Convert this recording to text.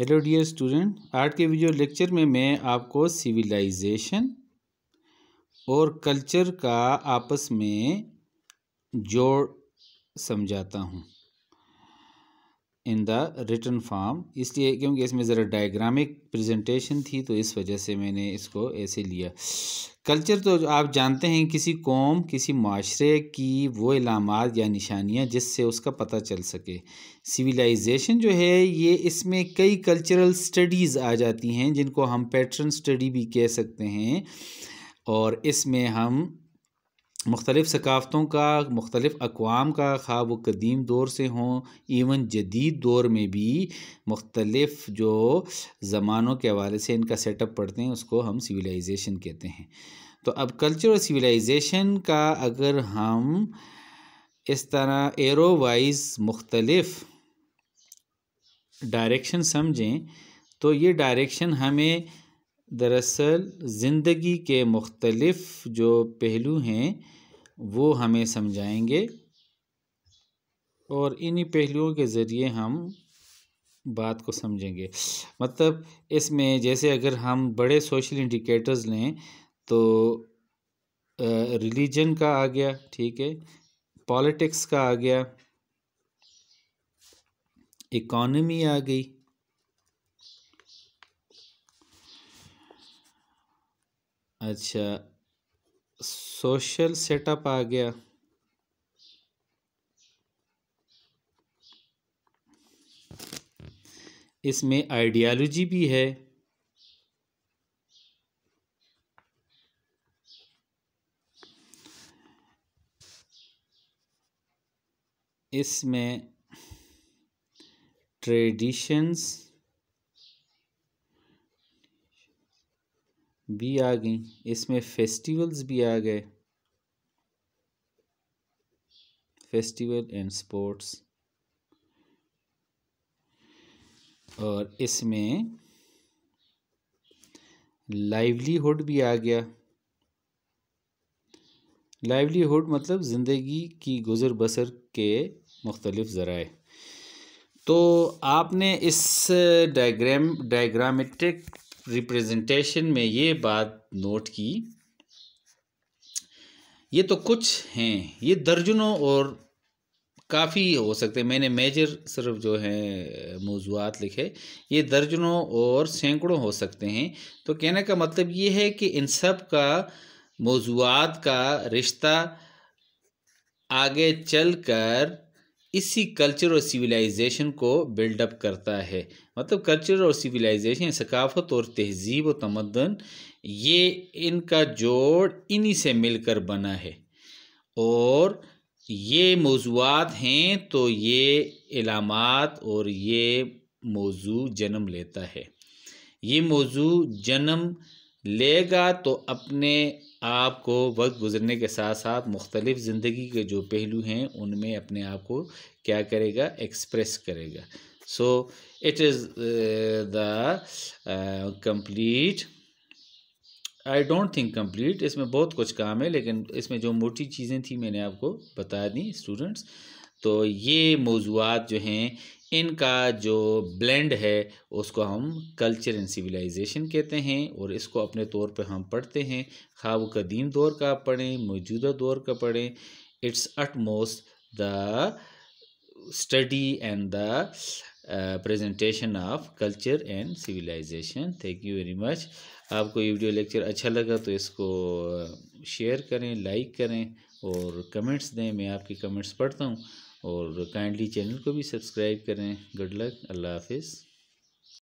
hello dear student आज के video lecture में मैं आपको सिविलाइजेशन और कल्चर का आपस में जोड़ समझाता हूँ इन द रिटर्न फॉर्म इसलिए क्योंकि इसमें ज़रा डायग्रामिक प्रेजेंटेशन थी तो इस वजह से मैंने इसको ऐसे लिया कल्चर तो आप जानते हैं किसी कौम किसी माशरे की वो इलामत या निशानियाँ जिससे उसका पता चल सके सिविलाइजेशन जो है ये इसमें कई कल्चरल स्टडीज़ आ जाती हैं जिनको हम पैटर्न स्टडी भी कह सकते हैं और इसमें हम मुख्तलिफ़ सकाफ़तों का मुख्तलिफ़ अकवाम का खा वो कदीम दौर से हों इवन जदीद दौर में भी मुख्तलिफ़ जो ज़मानों के हवाले से इनका सेटअप पढ़ते हैं उसको हम सिविलाइजेशन कहते हैं तो अब कल्चर और सिविलाइजेशन का अगर हम इस तरह एरो वाइज मुख्तलिफ़ डायरेक्शन समझें तो ये डायरेक्शन हमें दरअसल ज़िंदगी के मुख्तलफ़ जो पहलू हैं वो हमें समझाएंगे और इन्हीं पहलुओं के ज़रिए हम बात को समझेंगे मतलब इसमें जैसे अगर हम बड़े सोशल इंडिकेटर्स लें तो रिलीजन का आ गया ठीक है पॉलिटिक्स का आ गया इकॉनमी आ गई अच्छा सोशल सेटअप आ गया इसमें आइडियालॉजी भी है इसमें ट्रेडिशंस भी आ गई इसमें फेस्टिवल्स भी आ गए फेस्टिवल एंड स्पोर्ट्स और इसमें लाइवलीहुड भी आ गया लाइवलीहुड मतलब ज़िंदगी की गुज़र बसर के मुख्तलिफ़ ज़राए तो आपने इस डायग्राम डायग्रामेटिक रिप्रेजेंटेशन में ये बात नोट की ये तो कुछ हैं ये दर्जनों और काफ़ी हो सकते हैं मैंने मेजर सिर्फ जो है मौजूद लिखे ये दर्जनों और सैकड़ों हो सकते हैं तो कहने का मतलब ये है कि इन सब का मौजूद का रिश्ता आगे चलकर इसी कल्चर और सिविलाइजेशन को बिल्डअप करता है मतलब कल्चर और सिविलाइजेशन सकाफत और तहजीब व तमदन ये इनका जोड़ इन्हीं से मिलकर बना है और ये मौजूद हैं तो ये इलामत और ये मौजू जन्म लेता है ये मौजू जन्म लेगा तो अपने आप को वक्त गुजरने के साथ साथ मुख्तलिफ ज़िंदगी के जो पहलू हैं उनमें अपने आप को क्या करेगा एक्सप्रेस करेगा so it is the complete I don't think complete इसमें बहुत कुछ काम है लेकिन इसमें जो मोटी चीज़ें थी मैंने आपको बता दी स्टूडेंट्स तो ये मौजूद जो हैं इनका जो ब्लेंड है उसको हम कल्चर एंड सिविलाइजेशन कहते हैं और इसको अपने तौर पे हम पढ़ते हैं खाब कदीम दौर का पढ़ें मौजूदा दौर का पढ़ें it's at most the study and the presentation of culture and civilisation thank you very much आपको ये वीडियो लेक्चर अच्छा लगा तो इसको शेयर uh, करें लाइक करें और कमेंट्स दें मैं आपके कमेंट्स पढ़ता हूँ और काइंडली चैनल को भी सब्सक्राइब करें गुड लक अल्लाह हाफिज़